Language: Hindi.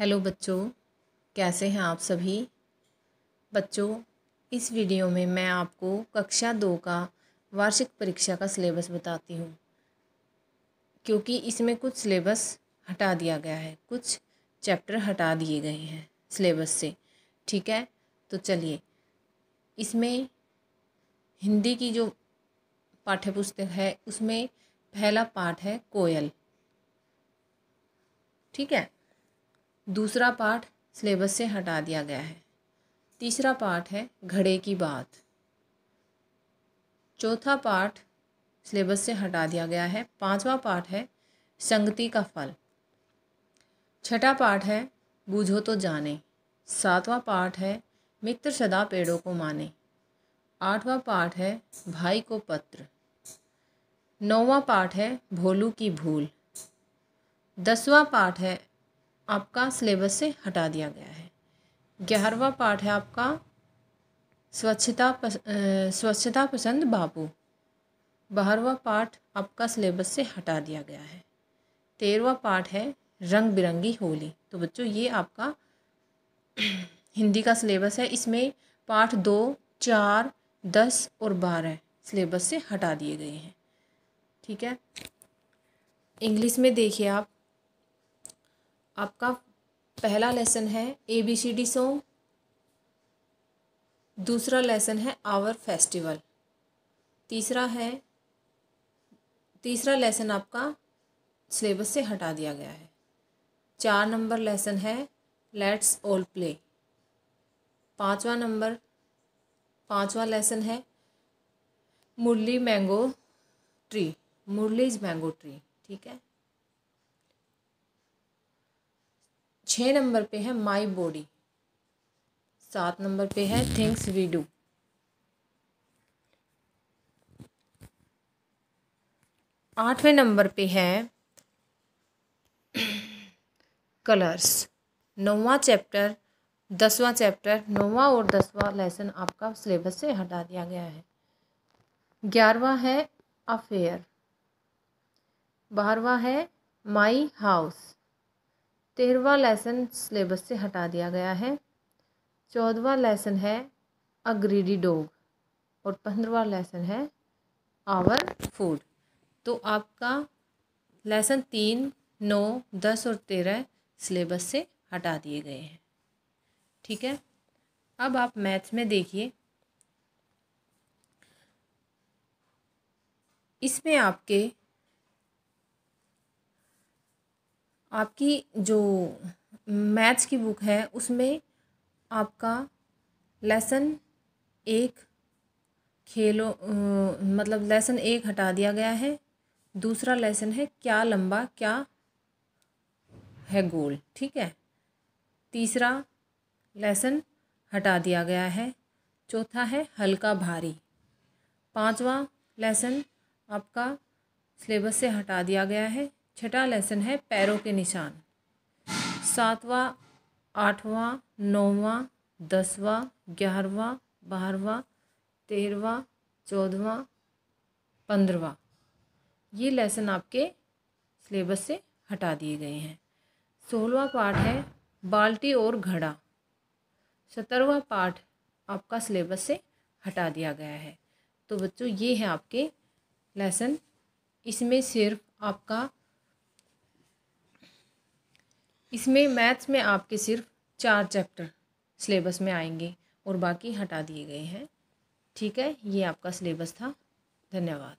हेलो बच्चों कैसे हैं आप सभी बच्चों इस वीडियो में मैं आपको कक्षा दो का वार्षिक परीक्षा का सिलेबस बताती हूँ क्योंकि इसमें कुछ सिलेबस हटा दिया गया है कुछ चैप्टर हटा दिए गए हैं सिलेबस से ठीक है तो चलिए इसमें हिंदी की जो पाठ्य पुस्तक है उसमें पहला पाठ है कोयल ठीक है दूसरा पाठ सिलेबस से हटा दिया गया है तीसरा पाठ है घड़े की बात चौथा पाठ सिलेबस से हटा दिया गया है पांचवा पाठ है संगति का फल छठा पाठ है बूझो तो जाने सातवां पाठ है मित्र सदा पेड़ों को माने आठवां पाठ है भाई को पत्र नौवां पाठ है भोलू की भूल दसवां पाठ है आपका सिलेबस से हटा दिया गया है ग्यारहवा पाठ है आपका स्वच्छता पस, स्वच्छता पसंद बापू बारहवा पाठ आपका सिलेबस से हटा दिया गया है तेरहवा पाठ है रंग बिरंगी होली तो बच्चों ये आपका हिंदी का सिलेबस है इसमें पाठ दो चार दस और बारह सिलेबस से हटा दिए गए हैं ठीक है इंग्लिश में देखिए आप आपका पहला लेसन है A B C D song दूसरा लेसन है आवर फेस्टिवल तीसरा है तीसरा लेसन आपका सिलेबस से हटा दिया गया है चार नंबर लेसन है लेट्स ऑल प्ले पाँचवा नंबर पाँचवा लेसन है Murli mango tree Murli's mango tree ठीक है छः नंबर पे है माई बॉडी सात नंबर पे है थिंग्स वी डू आठवें नंबर पे है कलर्स नौवा चैप्टर दसवां चैप्टर नौवा और दसवां लेसन आपका सिलेबस से हटा दिया गया है ग्यारहवा है अफेयर बारहवा है माई हाउस तेरहवा लेसन सिलेबस से हटा दिया गया है चौदवा लेसन है अ ग्रीडी डोग और पंद्रवा लेसन है आवर फूड तो आपका लेसन तीन नौ दस और तेरह सिलेबस से हटा दिए गए हैं ठीक है अब आप मैथ में देखिए इसमें आपके आपकी जो मैथ्स की बुक है उसमें आपका लेसन एक खेलो मतलब लेसन एक हटा दिया गया है दूसरा लेसन है क्या लंबा क्या है गोल ठीक है तीसरा लेसन हटा दिया गया है चौथा है हल्का भारी पांचवा लेसन आपका सिलेबस से हटा दिया गया है छठा लेसन है पैरों के निशान सातवां आठवां नौवां दसवां ग्यारहवां बारहवां तेरहवां चौदहवां पंद्रवा ये लेसन आपके सिलेबस से हटा दिए गए हैं सोलहवा पाठ है बाल्टी और घड़ा सत्रहवा पाठ आपका सिलेबस से हटा दिया गया है तो बच्चों ये है आपके लेसन इसमें सिर्फ आपका इसमें मैथ्स में आपके सिर्फ चार चैप्टर सिलेबस में आएंगे और बाकी हटा दिए गए हैं ठीक है ये आपका सिलेबस था धन्यवाद